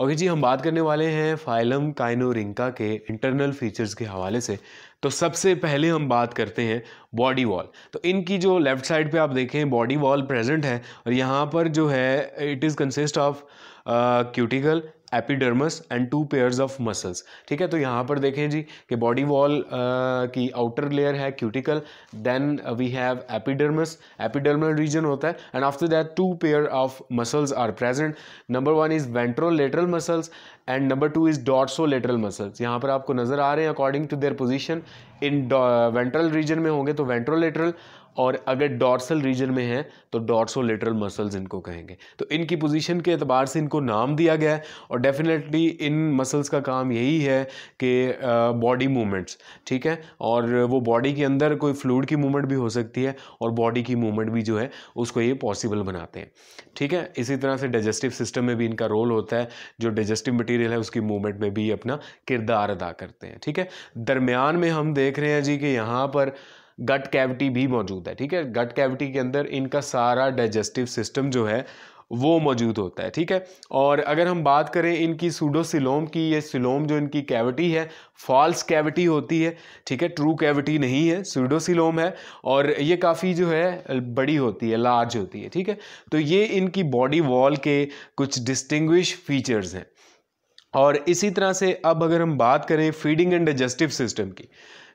okay जी हम बात करने वाले हैं फाइलम काइनोरिंका के इंटरनल फीचर्स के हवाले से तो सबसे पहले हम बात करते हैं बॉडी वॉल तो इनकी जो लेफ़्ट साइड पे आप देखें बॉडी वॉल प्रेजेंट है और यहाँ पर जो है it is consist of cuticle epidermis and two pairs of muscles ठीक है तो यहाँ पर देखें जी कि बॉडी वॉल uh, की आउटर लेयर है cuticle then we have epidermis epidermal region होता है and after that two pair of muscles are present number one is ventrolateral muscles and number two is lateral muscles यहाँ पर आपको नज़र आ रहे हैं according to their position in ventral region में होंगे तो वेंट्रोलेटरल और अगर डॉर्सल रीजन में है तो लेटरल मसल्स इनको कहेंगे तो इनकी पोजीशन के अतबार से इनको नाम दिया गया है और डेफिनेटली इन मसल्स का काम यही है कि बॉडी मूवमेंट्स ठीक है और वो बॉडी के अंदर कोई फ्लूड की मूवमेंट भी हो सकती है और बॉडी की मूवमेंट भी जो है उसको ये पॉसिबल बनाते हैं ठीक है इसी तरह से डाइजेस्टिव सिस्टम में भी इनका रोल होता है जो डाइजेस्टिव मटेरियल है उसकी मूवमेंट में भी अपना किरदार अदा करते हैं ठीक है दरमियान में हम देख रहे हैं जी कि यहाँ पर गट कैविटी भी मौजूद है ठीक है गट कैविटी के अंदर इनका सारा डाइजेस्टिव सिस्टम जो है वो मौजूद होता है ठीक है और अगर हम बात करें इनकी सूडोसिलोम की ये सिलोम जो इनकी कैविटी है फॉल्स कैविटी होती है ठीक है ट्रू कैविटी नहीं है सूडोसिलोम है और ये काफ़ी जो है बड़ी होती है लार्ज होती है ठीक है तो ये इनकी बॉडी वॉल के कुछ डिस्टिंग्विश फीचर्स हैं और इसी तरह से अब अगर हम बात करें फीडिंग एंड डाइजेस्टिव सिस्टम की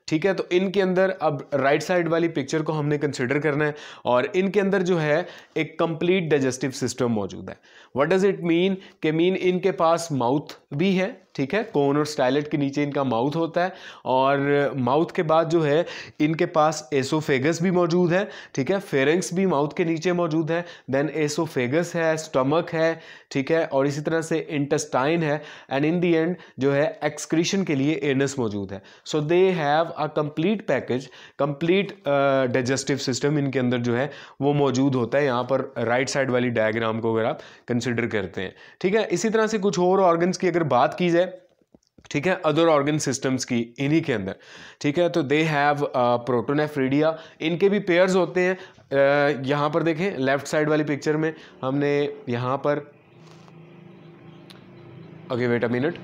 ठीक है तो इनके अंदर अब राइट साइड वाली पिक्चर को हमने कंसिडर करना है और इनके अंदर जो है एक कंप्लीट डाइजेस्टिव सिस्टम मौजूद है व्हाट डज़ इट मीन के मीन इनके पास माउथ भी है ठीक है कोन और स्टाइलेट के नीचे इनका माउथ होता है और माउथ के बाद जो है इनके पास एसोफेगस भी मौजूद है ठीक है फेरेंक्स भी माउथ के नीचे मौजूद है देन एसोफेगस है स्टमक है ठीक है और इसी तरह से इंटेस्टाइन है एंड इन दी एंड जो है एक्सक्रीशन के लिए एनस मौजूद है so they have a complete package complete digestive system इनके अंदर जो है वो मौजूद होता है यहाँ पर राइट साइड वाली डायग्राम को अगर आप कंसिडर करते हैं ठीक है इसी तरह से कुछ और ऑर्गन्स की अगर बात की जाए ठीक है अदर ऑर्गन सिस्टम्स की इन्हीं के अंदर ठीक है तो दे हैव प्रोटोनेफ्रीडिया इनके भी पेयर्स होते हैं uh, यहाँ पर देखें लेफ्ट साइड वाली पिक्चर में हमने यहाँ पर ओके वेट अ मिनट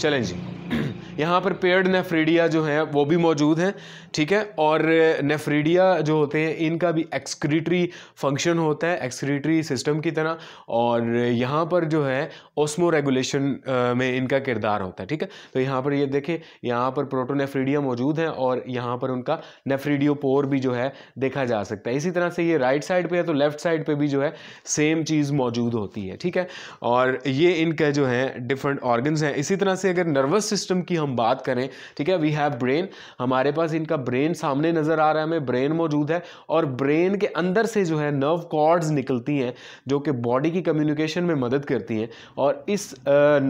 चलें जी यहाँ पर पेड़ नेफ्रीडिया जो हैं वो भी मौजूद हैं ठीक है और नेफ्रीडिया जो होते हैं इनका भी एक्सक्रीटरी फंक्शन होता है एक्सक्रीटरी सिस्टम की तरह और यहाँ पर जो है ओस्मो रेगुलेशन में इनका किरदार होता है ठीक है तो यहाँ पर ये यह देखें यहाँ पर प्रोटोनेफ्रीडिया मौजूद है और यहाँ पर उनका नेफ्रीडियोपोर भी जो है देखा जा सकता है इसी तरह से ये राइट साइड पर है तो लेफ्ट साइड पर भी जो है सेम चीज़ मौजूद होती है ठीक है और ये इनका जो है डिफरेंट ऑर्गन्स हैं इसी तरह से अगर नर्वस सिस्टम की हम बात करें ठीक है वी हैव ब्रेन हमारे पास इनका ब्रेन सामने नज़र आ रहा है हमें ब्रेन मौजूद है और ब्रेन के अंदर से जो है नर्व कॉर्ड्स निकलती हैं जो कि बॉडी की कम्युनिकेशन में मदद करती हैं और इस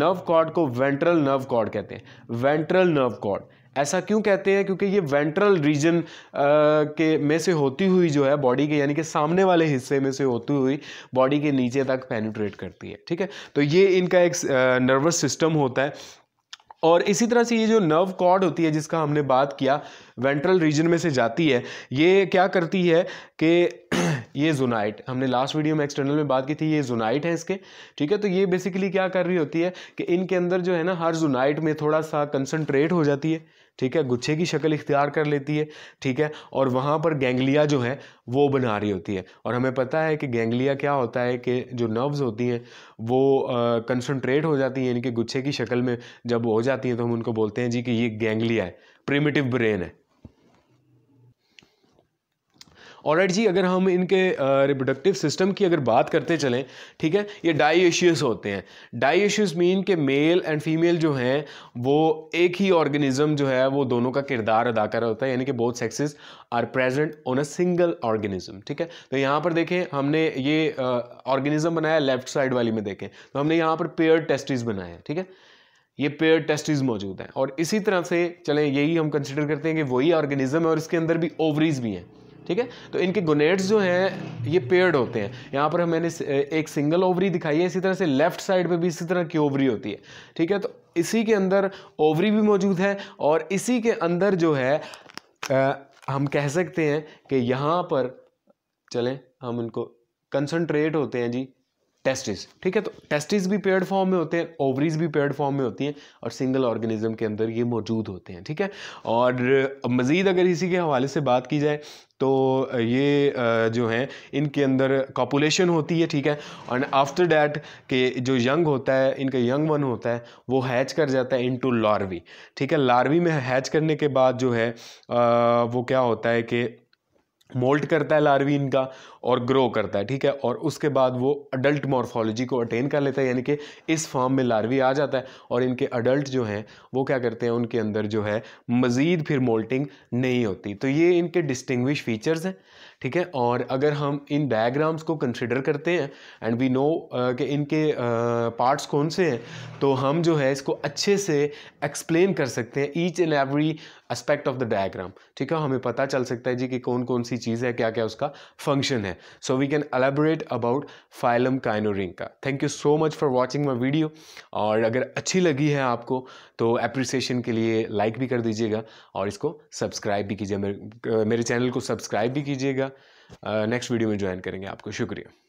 नर्व कॉर्ड को वेंट्रल नर्व कॉर्ड कहते हैं वेंट्रल नर्व कॉर्ड ऐसा क्यों कहते हैं क्योंकि ये वेंट्रल रीजन के में से होती हुई जो है बॉडी के यानी कि सामने वाले हिस्से में से होती हुई बॉडी के नीचे तक पेनिट्रेट करती है ठीक है तो ये इनका एक नर्वस सिस्टम होता है और इसी तरह से ये जो नर्व कॉर्ड होती है जिसका हमने बात किया वेंट्रल रीजन में से जाती है ये क्या करती है कि ये जोनाइट हमने लास्ट वीडियो में एक्सटर्नल में बात की थी ये जोनाइट है इसके ठीक है तो ये बेसिकली क्या कर रही होती है कि इनके अंदर जो है ना हर जोनाइट में थोड़ा सा कंसनट्रेट हो जाती है ठीक है गुच्छे की शक्ल इख्तियार कर लेती है ठीक है और वहाँ पर गेंगलिया जो है वो बना रही होती है और हमें पता है कि गेंगलिया क्या होता है कि जो नर्व्स होती हैं वो कंसनट्रेट हो जाती हैं यानी कि गुच्छे की शक्ल में जब हो जाती हैं तो हम उनको बोलते हैं जी कि ये गेंगलिया है प्रिमिटिव ब्रेन है और जी अगर हम इनके रिप्रोडक्टिव सिस्टम की अगर बात करते चलें ठीक है ये डाइएशियस होते हैं डाइएशियस मीन के मेल एंड फीमेल जो हैं वो एक ही ऑर्गेनिज्म जो है वो दोनों का किरदार अदा कर होता है यानी कि both sexes are present on a single organism ठीक है तो यहाँ पर देखें हमने ये ऑर्गेनिज्म बनाया लेफ्ट साइड वाली में देखें तो हमने यहाँ पर पेयर टेस्टिस बनाए हैं ठीक है ये पेयर टेस्टिस मौजूद हैं और इसी तरह से चलें यही हम कंसिडर करते हैं कि वही ऑर्गेनिज्म है और इसके अंदर भी ओवरीज भी हैं ठीक है तो इनके गोनेट्स जो हैं ये पेयर्ड होते हैं यहाँ पर मैंने एक सिंगल ओवरी दिखाई है इसी तरह से लेफ्ट साइड पे भी इसी तरह की ओवरी होती है ठीक है तो इसी के अंदर ओवरी भी मौजूद है और इसी के अंदर जो है आ, हम कह सकते हैं कि यहाँ पर चलें हम इनको कंसनट्रेट होते हैं जी टेस्टिस ठीक है तो टेस्टिस भी पेड फॉर्म में होते हैं ओवरीज भी पेड फॉर्म में होती हैं और सिंगल ऑर्गेनिज्म के अंदर ये मौजूद होते हैं ठीक है और मज़ीद अगर इसी के हवाले से बात की जाए तो ये जो है इनके अंदर कॉपुलेशन होती है ठीक है एंड आफ्टर डैट के जो यंग होता है इनका यंग वन होता है वो हैच कर जाता है इनटू लार्वी ठीक है लार्वी में हैच करने के बाद जो है वो क्या होता है कि मोल्ट करता है लार्वी इनका और ग्रो करता है ठीक है और उसके बाद वो अडल्ट मॉर्फोलॉजी को अटेन कर लेता है यानी कि इस फॉर्म में लार्वी आ जाता है और इनके अडल्ट जो हैं वो क्या करते हैं उनके अंदर जो है मज़ीद फिर मोल्टिंग नहीं होती तो ये इनके डिस्टिंग्विश फीचर्स हैं ठीक है और अगर हम इन डायग्राम्स को कंसिडर करते हैं एंड वी नो कि इनके पार्ट्स कौन से हैं तो हम जो है इसको अच्छे से एक्सप्लेन कर सकते हैं each and every aspect of the diagram ठीक है हमें पता चल सकता है जी कि कौन कौन सी चीज़ है क्या क्या उसका फंक्शन है हैं so we can elaborate about phylum का thank you so much for watching my video और अगर अच्छी लगी है आपको तो अप्रिसिएशन के लिए लाइक भी कर दीजिएगा और इसको सब्सक्राइब भी कीजिए मेरे, मेरे चैनल को सब्सक्राइब भी कीजिएगा नेक्स्ट वीडियो में ज्वाइन करेंगे आपको शुक्रिया